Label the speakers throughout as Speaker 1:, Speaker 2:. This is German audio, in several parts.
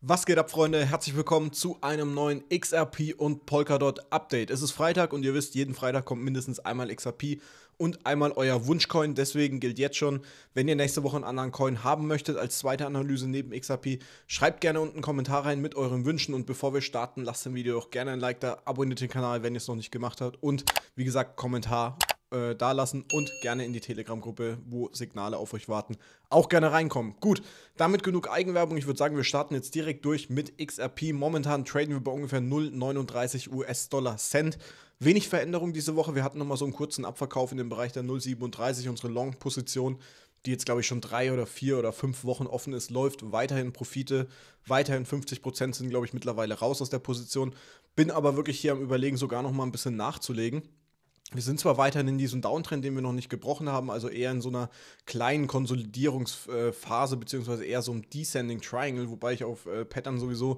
Speaker 1: Was geht ab, Freunde? Herzlich willkommen zu einem neuen XRP und Polkadot Update. Es ist Freitag und ihr wisst, jeden Freitag kommt mindestens einmal XRP und einmal euer Wunschcoin. Deswegen gilt jetzt schon, wenn ihr nächste Woche einen anderen Coin haben möchtet als zweite Analyse neben XRP, schreibt gerne unten einen Kommentar rein mit euren Wünschen. Und bevor wir starten, lasst dem Video auch gerne ein Like da, abonniert den Kanal, wenn ihr es noch nicht gemacht habt. Und wie gesagt, Kommentar äh, da lassen und gerne in die Telegram-Gruppe, wo Signale auf euch warten, auch gerne reinkommen. Gut, damit genug Eigenwerbung. Ich würde sagen, wir starten jetzt direkt durch mit XRP. Momentan traden wir bei ungefähr 0,39 US-Dollar Cent. Wenig Veränderung diese Woche. Wir hatten nochmal so einen kurzen Abverkauf in dem Bereich der 0,37, unsere Long-Position die jetzt, glaube ich, schon drei oder vier oder fünf Wochen offen ist, läuft. Weiterhin Profite, weiterhin 50 Prozent sind, glaube ich, mittlerweile raus aus der Position. Bin aber wirklich hier am Überlegen, sogar noch mal ein bisschen nachzulegen. Wir sind zwar weiterhin in diesem Downtrend, den wir noch nicht gebrochen haben, also eher in so einer kleinen Konsolidierungsphase, beziehungsweise eher so einem Descending Triangle, wobei ich auf äh, Pattern sowieso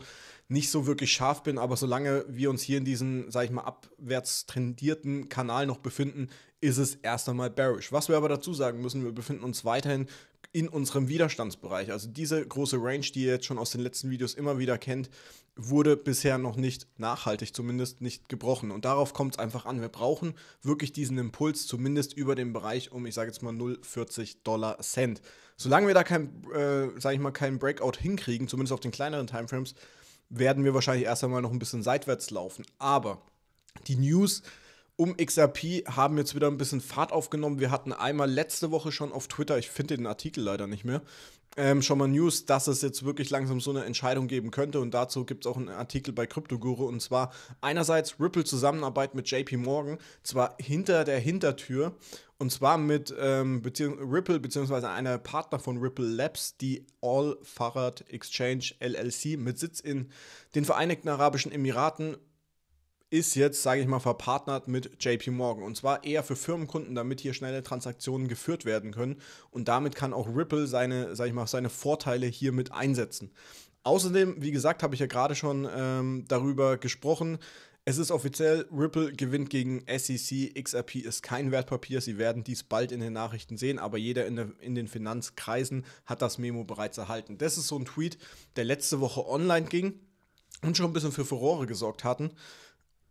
Speaker 1: nicht so wirklich scharf bin, aber solange wir uns hier in diesem, sag ich mal, abwärts trendierten Kanal noch befinden, ist es erst einmal bearish. Was wir aber dazu sagen müssen, wir befinden uns weiterhin in unserem Widerstandsbereich. Also diese große Range, die ihr jetzt schon aus den letzten Videos immer wieder kennt, wurde bisher noch nicht nachhaltig, zumindest nicht gebrochen. Und darauf kommt es einfach an. Wir brauchen wirklich diesen Impuls, zumindest über den Bereich um, ich sage jetzt mal 0,40 Dollar Cent. Solange wir da kein, äh, sage ich mal, keinen Breakout hinkriegen, zumindest auf den kleineren Timeframes, werden wir wahrscheinlich erst einmal noch ein bisschen seitwärts laufen. Aber die News um XRP haben jetzt wieder ein bisschen Fahrt aufgenommen. Wir hatten einmal letzte Woche schon auf Twitter, ich finde den Artikel leider nicht mehr, ähm, schon mal News, dass es jetzt wirklich langsam so eine Entscheidung geben könnte. Und dazu gibt es auch einen Artikel bei Kryptoguru. Und zwar einerseits Ripple Zusammenarbeit mit JP Morgan, zwar hinter der Hintertür. Und zwar mit ähm, beziehungs Ripple bzw. einer Partner von Ripple Labs, die All Farad Exchange LLC mit Sitz in den Vereinigten Arabischen Emiraten ist jetzt, sage ich mal, verpartnert mit JP Morgan. Und zwar eher für Firmenkunden, damit hier schnelle Transaktionen geführt werden können. Und damit kann auch Ripple seine, sage ich mal, seine Vorteile hier mit einsetzen. Außerdem, wie gesagt, habe ich ja gerade schon ähm, darüber gesprochen. Es ist offiziell, Ripple gewinnt gegen SEC. XRP ist kein Wertpapier. Sie werden dies bald in den Nachrichten sehen, aber jeder in, der, in den Finanzkreisen hat das Memo bereits erhalten. Das ist so ein Tweet, der letzte Woche online ging und schon ein bisschen für Furore gesorgt hatten,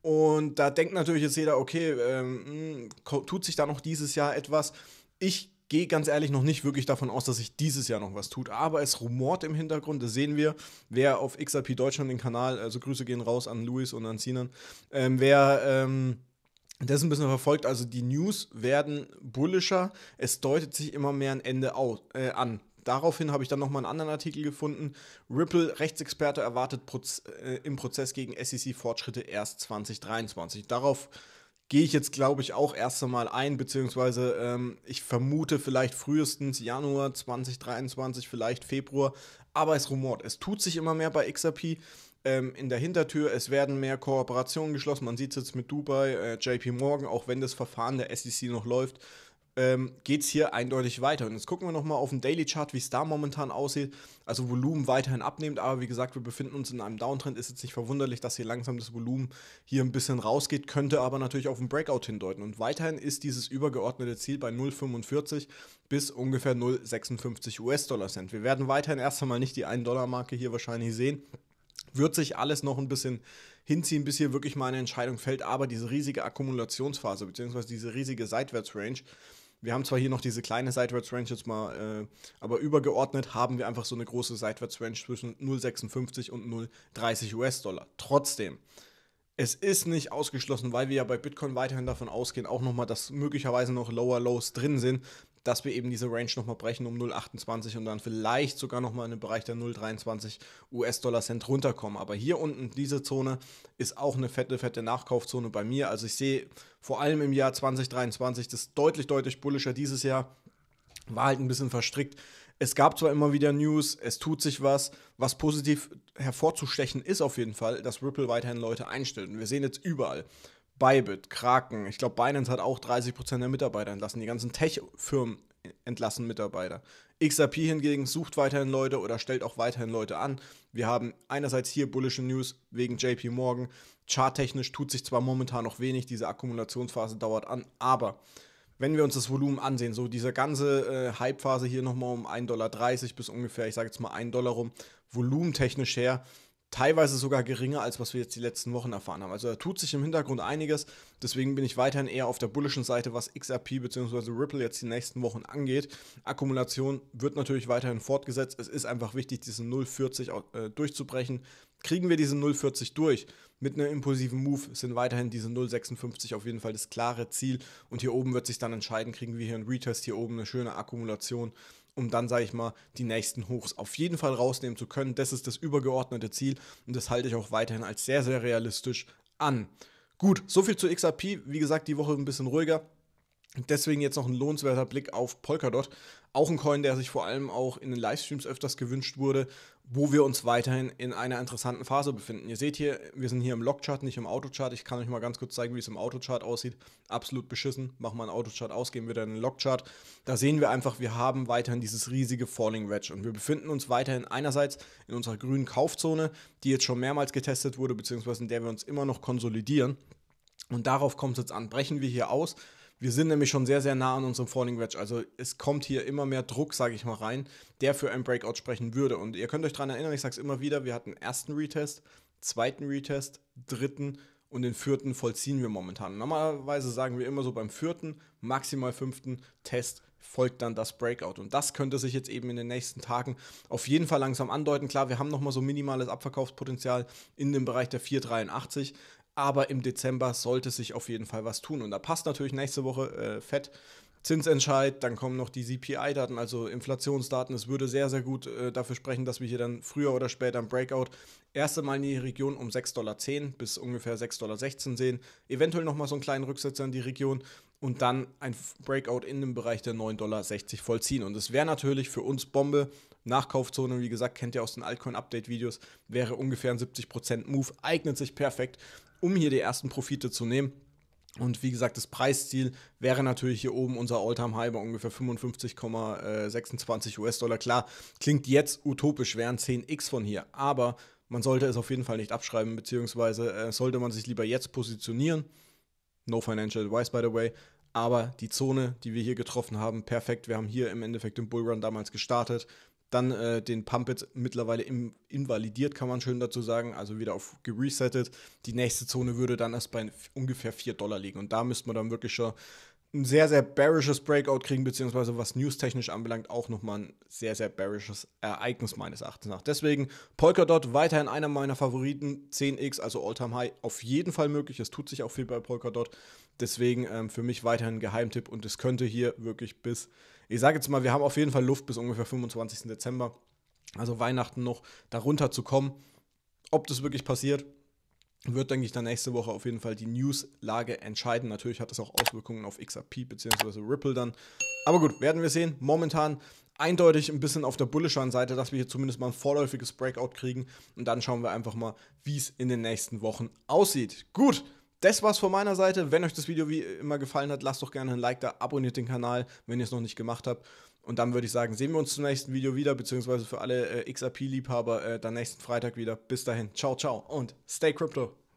Speaker 1: und da denkt natürlich jetzt jeder, okay, ähm, mm, tut sich da noch dieses Jahr etwas? Ich gehe ganz ehrlich noch nicht wirklich davon aus, dass sich dieses Jahr noch was tut. Aber es rumort im Hintergrund, das sehen wir. Wer auf XRP Deutschland den Kanal, also Grüße gehen raus an Luis und an Sinan, ähm, wer ähm, das ein bisschen verfolgt, also die News werden bullischer, es deutet sich immer mehr ein Ende aus, äh, an daraufhin habe ich dann nochmal einen anderen Artikel gefunden. Ripple, Rechtsexperte erwartet Proz äh, im Prozess gegen SEC Fortschritte erst 2023. Darauf gehe ich jetzt, glaube ich, auch erst einmal ein, beziehungsweise ähm, ich vermute vielleicht frühestens Januar 2023, vielleicht Februar, aber es rumort. Es tut sich immer mehr bei XRP ähm, in der Hintertür, es werden mehr Kooperationen geschlossen, man sieht es jetzt mit Dubai, äh, JP Morgan, auch wenn das Verfahren der SEC noch läuft, ähm, geht es hier eindeutig weiter. Und jetzt gucken wir nochmal auf den Daily Chart, wie es da momentan aussieht. Also Volumen weiterhin abnimmt, aber wie gesagt, wir befinden uns in einem Downtrend. Ist jetzt nicht verwunderlich, dass hier langsam das Volumen hier ein bisschen rausgeht, könnte aber natürlich auf einen Breakout hindeuten. Und weiterhin ist dieses übergeordnete Ziel bei 0,45 bis ungefähr 0,56 US-Dollar Cent. Wir werden weiterhin erst einmal nicht die 1-Dollar-Marke hier wahrscheinlich sehen wird sich alles noch ein bisschen hinziehen, bis hier wirklich mal eine Entscheidung fällt. Aber diese riesige Akkumulationsphase, beziehungsweise diese riesige Seitwärtsrange, wir haben zwar hier noch diese kleine Seitwärts-Range jetzt mal, äh, aber übergeordnet haben wir einfach so eine große Seitwärts-Range zwischen 0,56 und 0,30 US-Dollar. Trotzdem, es ist nicht ausgeschlossen, weil wir ja bei Bitcoin weiterhin davon ausgehen, auch nochmal, dass möglicherweise noch Lower Lows drin sind, dass wir eben diese Range nochmal brechen um 0,28 und dann vielleicht sogar nochmal in den Bereich der 0,23 US-Dollar-Cent runterkommen. Aber hier unten, diese Zone, ist auch eine fette, fette Nachkaufzone bei mir. Also ich sehe vor allem im Jahr 2023 das deutlich, deutlich bullischer. Dieses Jahr war halt ein bisschen verstrickt. Es gab zwar immer wieder News, es tut sich was, was positiv hervorzustechen ist auf jeden Fall, dass Ripple weiterhin Leute einstellt. Und wir sehen jetzt überall Bybit, Kraken, ich glaube, Binance hat auch 30% der Mitarbeiter entlassen. Die ganzen Tech-Firmen entlassen Mitarbeiter. XRP hingegen sucht weiterhin Leute oder stellt auch weiterhin Leute an. Wir haben einerseits hier bullische News wegen JP Morgan. Charttechnisch tut sich zwar momentan noch wenig, diese Akkumulationsphase dauert an, aber wenn wir uns das Volumen ansehen, so diese ganze äh, Hype-Phase hier nochmal um 1,30 Dollar bis ungefähr, ich sage jetzt mal 1 Dollar rum, volumentechnisch her, teilweise sogar geringer, als was wir jetzt die letzten Wochen erfahren haben. Also da tut sich im Hintergrund einiges, deswegen bin ich weiterhin eher auf der bullischen Seite, was XRP bzw. Ripple jetzt die nächsten Wochen angeht. Akkumulation wird natürlich weiterhin fortgesetzt. Es ist einfach wichtig, diesen 0,40 äh, durchzubrechen. Kriegen wir diese 0,40 durch mit einem impulsiven Move, sind weiterhin diese 0,56 auf jeden Fall das klare Ziel. Und hier oben wird sich dann entscheiden, kriegen wir hier einen Retest, hier oben eine schöne Akkumulation, um dann, sage ich mal, die nächsten Hochs auf jeden Fall rausnehmen zu können. Das ist das übergeordnete Ziel und das halte ich auch weiterhin als sehr, sehr realistisch an. Gut, soviel zu XRP. Wie gesagt, die Woche ein bisschen ruhiger. Deswegen jetzt noch ein lohnenswerter Blick auf Polkadot. Auch ein Coin, der sich vor allem auch in den Livestreams öfters gewünscht wurde, wo wir uns weiterhin in einer interessanten Phase befinden. Ihr seht hier, wir sind hier im log nicht im Autochart. Ich kann euch mal ganz kurz zeigen, wie es im Autochart aussieht. Absolut beschissen. Machen wir einen Autochart aus, gehen wieder in den log Da sehen wir einfach, wir haben weiterhin dieses riesige Falling Wedge. Und wir befinden uns weiterhin einerseits in unserer grünen Kaufzone, die jetzt schon mehrmals getestet wurde, beziehungsweise in der wir uns immer noch konsolidieren. Und darauf kommt es jetzt an. Brechen wir hier aus, wir sind nämlich schon sehr, sehr nah an unserem Falling Wedge. Also es kommt hier immer mehr Druck, sage ich mal, rein, der für ein Breakout sprechen würde. Und ihr könnt euch daran erinnern, ich sage es immer wieder, wir hatten ersten Retest, zweiten Retest, dritten und den vierten vollziehen wir momentan. Normalerweise sagen wir immer so beim vierten, maximal fünften Test folgt dann das Breakout. Und das könnte sich jetzt eben in den nächsten Tagen auf jeden Fall langsam andeuten. Klar, wir haben nochmal so minimales Abverkaufspotenzial in dem Bereich der 483. Aber im Dezember sollte sich auf jeden Fall was tun. Und da passt natürlich nächste Woche äh, Fett. Zinsentscheid, dann kommen noch die CPI-Daten, also Inflationsdaten. Es würde sehr, sehr gut äh, dafür sprechen, dass wir hier dann früher oder später ein Breakout erste Mal in die Region um 6,10 Dollar bis ungefähr 6,16 Dollar sehen. Eventuell nochmal so einen kleinen Rücksetzer in die Region und dann ein Breakout in dem Bereich der 9,60 Dollar vollziehen. Und es wäre natürlich für uns Bombe, Nachkaufzone, wie gesagt, kennt ihr aus den Altcoin-Update-Videos, wäre ungefähr ein 70% Move, eignet sich perfekt, um hier die ersten Profite zu nehmen. Und wie gesagt, das Preisziel wäre natürlich hier oben unser All-Time-High bei ungefähr 55,26 US-Dollar. Klar, klingt jetzt utopisch, wären 10x von hier, aber man sollte es auf jeden Fall nicht abschreiben, beziehungsweise äh, sollte man sich lieber jetzt positionieren. No financial advice, by the way. Aber die Zone, die wir hier getroffen haben, perfekt. Wir haben hier im Endeffekt den Bullrun damals gestartet dann äh, den Pump jetzt mittlerweile im, invalidiert, kann man schön dazu sagen, also wieder auf geresettet. Die nächste Zone würde dann erst bei ungefähr 4 Dollar liegen. Und da müsste man dann wirklich schon ein sehr, sehr bearishes Breakout kriegen, beziehungsweise was newstechnisch anbelangt, auch nochmal ein sehr, sehr bearishes Ereignis meines Erachtens nach. Deswegen Polkadot weiterhin einer meiner Favoriten, 10x, also All-Time high auf jeden Fall möglich. Es tut sich auch viel bei Polkadot. Deswegen ähm, für mich weiterhin ein Geheimtipp und es könnte hier wirklich bis ich sage jetzt mal, wir haben auf jeden Fall Luft bis ungefähr 25. Dezember, also Weihnachten noch, darunter zu kommen. Ob das wirklich passiert, wird, denke ich, dann nächste Woche auf jeden Fall die News-Lage entscheiden. Natürlich hat das auch Auswirkungen auf XRP bzw. Ripple dann. Aber gut, werden wir sehen. Momentan eindeutig ein bisschen auf der bullisheren Seite, dass wir hier zumindest mal ein vorläufiges Breakout kriegen. Und dann schauen wir einfach mal, wie es in den nächsten Wochen aussieht. Gut, das war's von meiner Seite. Wenn euch das Video wie immer gefallen hat, lasst doch gerne ein Like da, abonniert den Kanal, wenn ihr es noch nicht gemacht habt. Und dann würde ich sagen, sehen wir uns zum nächsten Video wieder, beziehungsweise für alle äh, XRP-Liebhaber äh, dann nächsten Freitag wieder. Bis dahin, ciao, ciao und stay crypto.